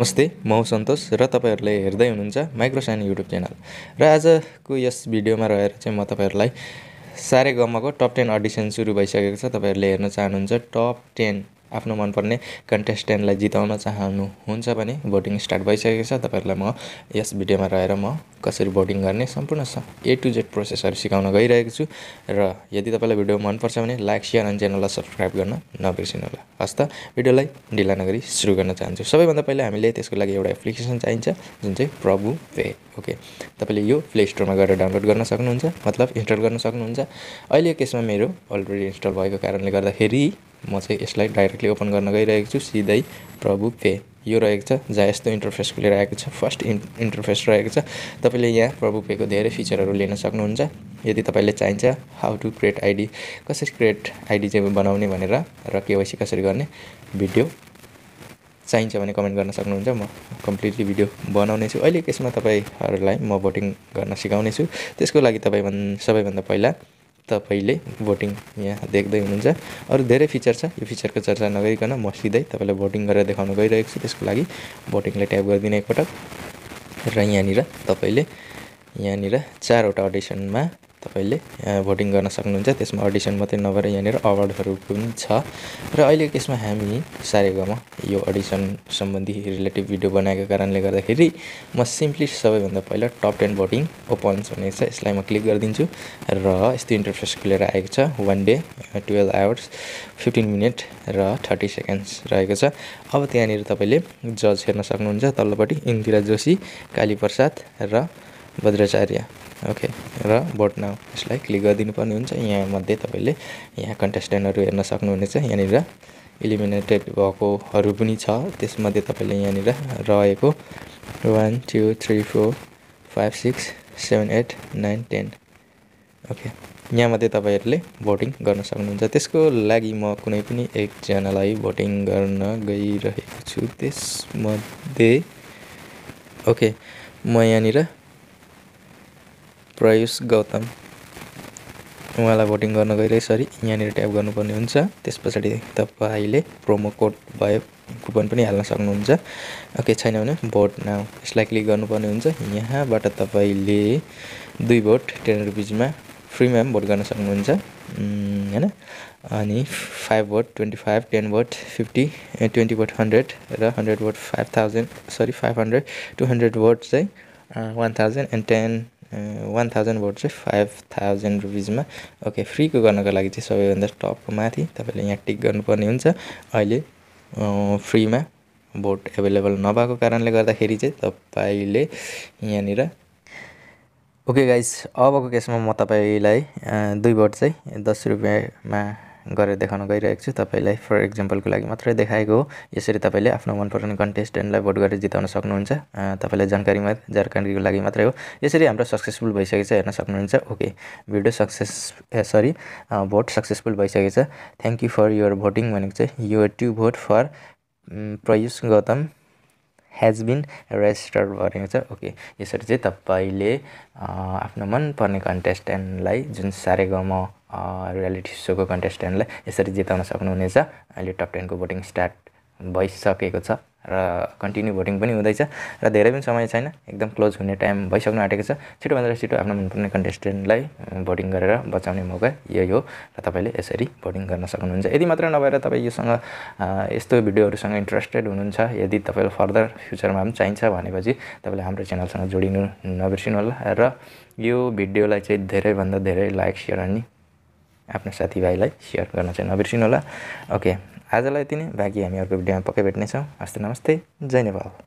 नमस्ते म सन्तोष र तपाईँहरूले हेर्दै हुनुहुन्छ माइक्रोसाइन युट्युब च्यानल र आजको यस भिडियोमा रहेर चाहिँ म तपाईँहरूलाई सारे गम्माको टप टेन अडिसन सुरु भइसकेको छ तपाईँहरूले हेर्न चाहनुहुन्छ टप टेन आफ्नो मनपर्ने कन्टेस्टेन्टलाई जिताउन चाहनुहुन्छ भने भोटिङ स्टार्ट भइसकेको छ तपाईँहरूलाई म यस भिडियोमा रहेर म कसरी भोटिङ गर्ने सम्पूर्ण ए टु जेड प्रोसेसहरू सिकाउन गइरहेको छु र यदि तपाईँलाई भिडियो मनपर्छ भने लाइक सेयर अनि च्यानललाई सब्सक्राइब गर्न नबिर्सिनु होला हस् त भिडियोलाई ढिला नगरी सुरु गर्न चाहन्छु सबैभन्दा पहिला हामीले त्यसको लागि एउटा एप्लिकेसन चाहिन्छ जुन चाहिँ प्रभु पे ओके तपाईँले यो प्ले स्टोरमा गएर डाउनलोड गर्न सक्नुहुन्छ मतलब इन्स्टल गर्न सक्नुहुन्छ अहिले केसमा मेरो अलरेडी इन्स्टल भएको कारणले गर्दाखेरि म चाहिँ यसलाई डाइरेक्टली ओपन गर्न गइरहेको छु सिधै प्रभु पे यो रहेको छ जहाँ यस्तो इन्टरफेस खुलेर आएको छ फर्स्ट इन् इन्टरफेस रहेको छ तपाईँले यहाँ प्रभु पेको धेरै फिचरहरू लिन सक्नुहुन्छ यदि तपाईँले चाहिन्छ हाउ टु क्रिएट आइडी कसरी क्रिएट आइडी चाहिँ बनाउने भनेर र केवाइसी कसरी गर्ने भिडियो चाहिन्छ भने कमेन्ट गर्न सक्नुहुन्छ म कम्प्लिटली भिडियो बनाउने छु अहिले यसमा तपाईँहरूलाई म भोटिङ गर्न सिकाउने छु त्यसको लागि तपाईँ सबैभन्दा पहिला तपाईँले भोटिङ यहाँ देख्दै हुनुहुन्छ अरू धेरै फिचर छ यो फिचरको चर्चा नगरिकन म सिधै तपाईँलाई भोटिङ गरेर देखाउन गइरहेको छु त्यसको लागि भोटिङलाई ट्याप गरिदिने एकपटक र यहाँनिर तपाईँले यहाँनिर चारवटा अडिसनमा तपाईँले भोटिङ गर्न सक्नुहुन्छ त्यसमा अडिसन मात्रै नभएर यहाँनिर अवार्डहरू पनि छ र अहिले यसमा हामी सारेगामा यो अडिसन सम्बन्धी रिलेटिभ भिडियो बनाएको कारणले गर्दाखेरि म सिम्पली सबैभन्दा पहिला टप टेन भोटिङ ओपन्स भनेको छ यसलाई म क्लिक गरिदिन्छु र यस्तो इन्टरफेस खुलेर आएको छ one day twelve hours fifteen minute र थर्टी सेकेन्ड्स रहेको छ अब त्यहाँनिर तपाईँले जज हेर्न सक्नुहुन्छ तल्लोपट्टि इन्दिरा जोशी काली प्रसाद र भद्राचार्य ओके र भोट नाउ यसलाई क्लिक गरिदिनु पर्ने हुन्छ यहाँ मध्ये तपाईँले यहाँ कन्टेस्टेन्टहरू हेर्न सक्नुहुनेछ यहाँनिर इलिमिनेटेड भएकोहरू पनि छ त्यसमध्ये तपाईँले यहाँनिर रहेको one two three four five six seven eight nine ten okay यहाँमध्ये तपाईँहरूले भोटिङ गर्न सक्नुहुन्छ त्यसको लागि म कुनै पनि एकजनालाई भोटिङ गर्न गइरहेको छु त्यसमध्ये ओके म यहाँनिर प्रयुष गौतम उहाँलाई भोटिङ गर्न गइरहे सरी यहाँनिर ट्याप गर्नुपर्ने हुन्छ त्यस पछाडि तपाईँले प्रोमो कोड भयो कुपन पनि हाल्न सक्नुहुन्छ ओके छैन भने भोट नाउ यसलाई क्लिक गर्नुपर्ने हुन्छ यहाँबाट तपाईँले दुई भोट टेन रुपिजमा फ्रीमा पनि भोट गर्न सक्नुहुन्छ होइन अनि five vote twenty five ten vote fifty twenty vote hundred र hundred vote five thousand sorry five hundred two hundred vote चाहिँ one thousand and ten one thousand चाहिँ फाइभ थाउजन्ड रुपिजमा ओके फ्रीको गर्नको लागि चाहिँ सबैभन्दा टपको माथि तपाईँले यहाँ टिक गर्नुपर्ने हुन्छ अहिले फ्रीमा भोट एभाइलेबल नभएको कारणले गर्दाखेरि चाहिँ तपाईँले यहाँनिर ओके गाइस अबको केसमा म तपाईँलाई दुई भोट चाहिँ दस रुपियाँमा गरेर देखाउन गइरहेको छु तपाईँलाई फर इक्जाम्पलको लागि मात्रै देखाएको हो यसरी तपाईँले आफ्नो मनपर्ने कन्टेस्टेन्टलाई भोट गरेर जिताउन सक्नुहुन्छ तपाईँलाई जानकारी मात्र जानकारीको लागि मात्रै हो यसरी हाम्रो सक्सेसफुल छ हेर्न सक्नुहुन्छ okay video success sorry vote successful छ thank you for your voting भनेको चाहिँ यो to vote for Prayush Gautam has been registered भनेको छ ओके यसरी चाहिँ तपाईँले आफ्नो मनपर्ने कन्टेस्टेन्टलाई जुन सारेगामा रियालिटी सोको कन्टेस्टेन्टलाई यसरी जिताउन सक्नुहुनेछ अहिले टप टेनको भोटिङ स्टार्ट भइसकेको छ र कन्टिन्यू भोटिङ पनि हुँदैछ र धेरै पनि समय छैन एकदम क्लोज हुने टाइम भइसक्नु आँटेको छ छिटोभन्दा छिटो आफ्नो मनपर्ने कन्टेस्टेन्टलाई भोटिङ गरेर बचाउने मौका यही हो र तपाईँले यसरी भोटिङ गर्न सक्नुहुन्छ यदि मात्र नभएर तपाईँ योसँग यस्तो भिडियोहरूसँग इन्ट्रेस्टेड हुनुहुन्छ यदि तपाईँलाई फर्दर फ्युचरमा पनि चाहिन्छ भनेपछि तपाईँले हाम्रो च्यानलसँग जोडिनु नबिर्सिनु होला र यो भिडियोलाई चाहिँ धेरैभन्दा धेरै लाइक सेयर अनि आफ्नो साथीभाइलाई सेयर गर्न चाहिँ नबिर्सिनु होला ओके आजलाई यति नै बाँकी हामी अर्को भिडियोमा पक्कै भेट्नेछौँ हस्ते नमस्ते जय नेपाल